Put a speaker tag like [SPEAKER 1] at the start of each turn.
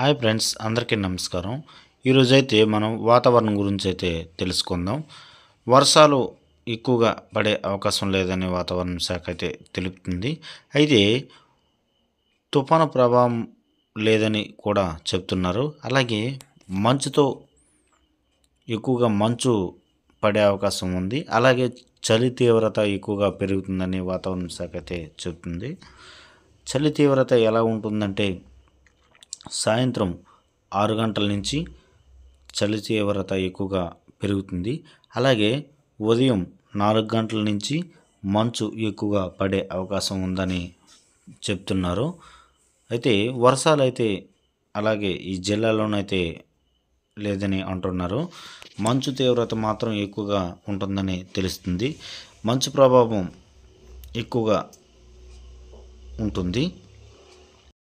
[SPEAKER 1] hi friends అందరికీ నమస్కారం ఈరోజైతే మనం వాతావరణం గురించి అయితే తెలుసుకుందాం వర్షాలు ఎక్కువగా పడే అవకాశం లేదని వాతావరణ శాఖ అయితే తెలుపుతుంది అయితే తుఫాను ప్రభావం లేదని కూడా చెప్తున్నారు అలాగే మంచుతో ఎక్కువగా మంచు పడే అవకాశం ఉంది అలాగే చలి తీవ్రత ఎక్కువగా పెరుగుతుందని వాతావరణ శాఖ అయితే చెప్తుంది చలి తీవ్రత ఎలా ఉంటుందంటే సాయంత్రం ఆరు గంటల నుంచి చలి తీవ్రత ఎక్కువగా పెరుగుతుంది అలాగే ఉదయం నాలుగు గంటల నుంచి మంచు ఎక్కువగా పడే అవకాశం ఉందని చెప్తున్నారు అయితే వర్షాలు అయితే అలాగే ఈ జిల్లాలోనైతే లేదని అంటున్నారు మంచు తీవ్రత మాత్రం ఎక్కువగా ఉంటుందని తెలుస్తుంది మంచు ప్రభావం ఎక్కువగా ఉంటుంది